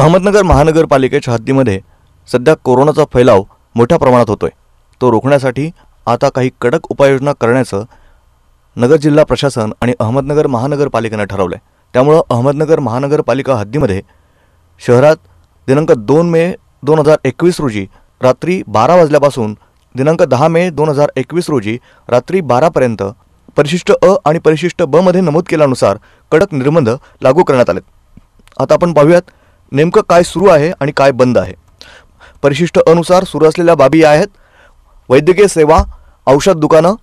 अहमदनगर महानगरपालिकेच्या हद्दीमध्ये सध्या कोरोनाचा फैलाव मोठ्या प्रमाणात होतोय तो रोखण्यासाठी आता काही कडक उपाययोजना करण्याचं नगर जिल्हा प्रशासन आणि अहमदनगर महानगरपालिकेनं ठरवलं आहे त्यामुळं अहमदनगर महानगरपालिका हद्दीमध्ये शहरात दिनांक दोन मे दोन हजार एकवीस रोजी रात्री बारा वाजल्यापासून दिनांक दहा मे दोन हजार एकवीस रोजी रात्री बारापर्यंत परिशिष्ट अ आणि परिशिष्ट बमध्ये नमूद केल्यानुसार कडक निर्बंध लागू करण्यात आलेत आता आपण पाहूयात नेमकं काय सुरू आहे आणि काय बंद आहे परिशिष्ट अनुसार सुरू असलेल्या बाबी आहेत वैद्यकीय सेवा औषध दुकानं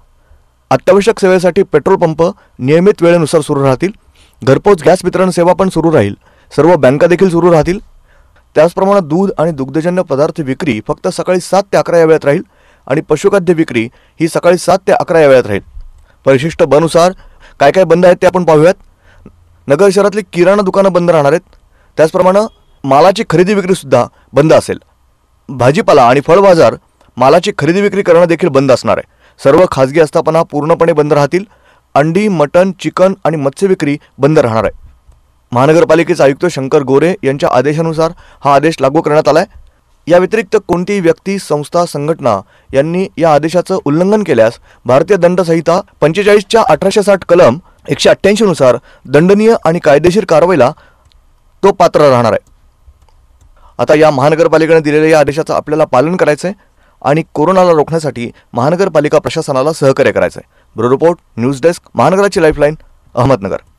अत्यावश्यक सेवेसाठी पेट्रोल पंप नियमित वेळेनुसार सुरू राहतील घरपोच गॅस वितरण सेवा पण सुरू राहील सर्व बँका देखील सुरू राहतील त्याचप्रमाणे दूध आणि दुग्धजन्य पदार्थ विक्री फक्त सकाळी सात ते अकरा या वेळात राहील आणि पशुखाद्य विक्री ही सकाळी सात ते अकरा या वेळात राहील परिशिष्ट बनुसार काय काय बंद आहेत ते आपण पाहूयात नगर शहरातली किराणा दुकानं बंद राहणार आहेत त्याचप्रमाणे मालाची खरेदी विक्रीसुद्धा बंद असेल भाजीपाला आणि फळ बाजार मालाची खरेदी विक्री करणं देखील बंद असणार आहे सर्व खाजगी आस्थापना पूर्णपणे बंद राहतील अंडी मटण चिकन आणि मत्स्य विक्री बंद राहणार आहे महानगरपालिकेचे आयुक्त शंकर गोरे यांच्या आदेशानुसार हा आदेश लागू करण्यात आला आहे या व्यतिरिक्त कोणतीही व्यक्ती संस्था संघटना यांनी या आदेशाचं उल्लंघन केल्यास भारतीय दंड संहिता पंचेचाळीसच्या अठराशे साठ कलम एकशे अठ्ठ्याऐंशी नुसार दंडनीय आणि कायदेशीर कारवाईला तो पात्र राहणार आहे आता या महानगरपालिकेने दिलेल्या या आदेशाचं आपल्याला पालन करायचं आहे आणि कोरोनाला रोखण्यासाठी महानगरपालिका प्रशासनाला सहकार्य करायचं आहे ब्रो रिपोर्ट न्यूज डेस्क महानगराची लाईफलाईन अहमदनगर